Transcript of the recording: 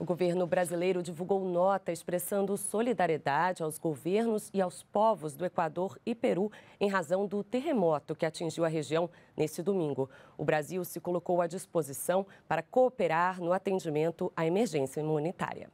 O governo brasileiro divulgou nota expressando solidariedade aos governos e aos povos do Equador e Peru em razão do terremoto que atingiu a região neste domingo. O Brasil se colocou à disposição para cooperar no atendimento à emergência humanitária.